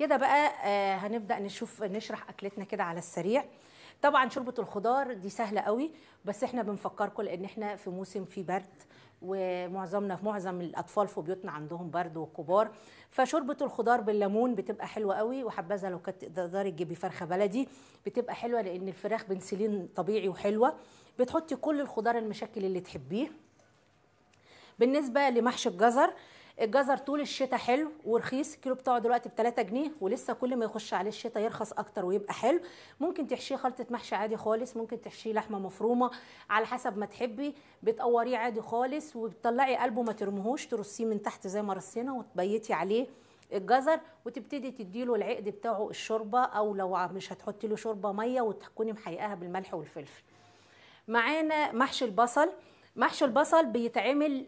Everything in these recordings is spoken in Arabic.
كده بقى آه، هنبدا نشوف نشرح اكلتنا كده على السريع طبعا شوربه الخضار دي سهله قوي بس احنا بنفكركم لان احنا في موسم فيه برد ومعظمنا في معظم الاطفال في بيوتنا عندهم برد وكبار فشوربه الخضار بالليمون بتبقى حلوه قوي وحبذا لو كانت تقدري تجيبي فرخه بلدي بتبقى حلوه لان الفراخ بنسلين طبيعي وحلوه بتحطي كل الخضار المشكل اللي تحبيه بالنسبه لمحشي الجزر الجزر طول الشتاء حلو ورخيص كيلو بتاعه دلوقتي ب 3 جنيه ولسه كل ما يخش عليه الشتاء يرخص اكتر ويبقى حلو ممكن تحشيه خلطه محشي عادي خالص ممكن تحشيه لحمه مفرومه على حسب ما تحبي بتقوريه عادي خالص وبتطلعي قلبه ما ترميهوش ترصيه من تحت زي ما رصينا وتبيتي عليه الجزر وتبتدي تديله العقد بتاعه الشوربه او لو مش هتحطي له شوربه ميه وتكوني محيقاها بالملح والفلفل معانا محشي البصل محشو البصل بيتعمل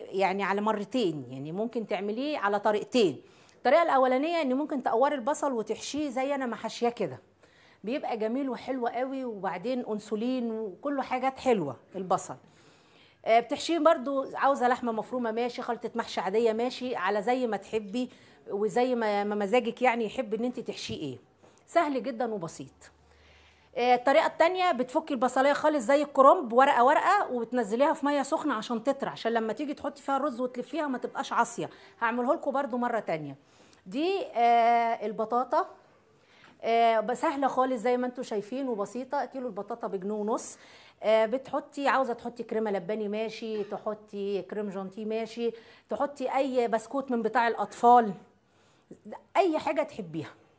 يعني على مرتين يعني ممكن تعمليه على طريقتين الطريقه الاولانيه ان ممكن تقوري البصل وتحشيه زي انا ما حاشيه كده بيبقى جميل وحلو قوي وبعدين انسولين وكله حاجات حلوه البصل آه، بتحشيه برضو عاوزه لحمه مفرومه ماشي خلطه محشي عاديه ماشي على زي ما تحبي وزي ما مزاجك يعني يحب ان انت تحشيه ايه سهل جدا وبسيط آه، الطريقه الثانيه بتفكي البصليه خالص زي الكرنب ورقه ورقه وبتنزليها في ميه سخنه عشان تطرى عشان لما تيجي تحطي فيها الرز وتلفيها ما تبقاش عاصيه هعمله لكم برده مره ثانيه دي آه، البطاطا آه، سهله خالص زي ما انتم شايفين وبسيطه كيلو البطاطا بجنيه ونص بتحطي عاوزه تحطي كريمه لباني ماشي تحطي كريم جانتيه ماشي تحطي اي بسكوت من بتاع الاطفال اي حاجه تحبيها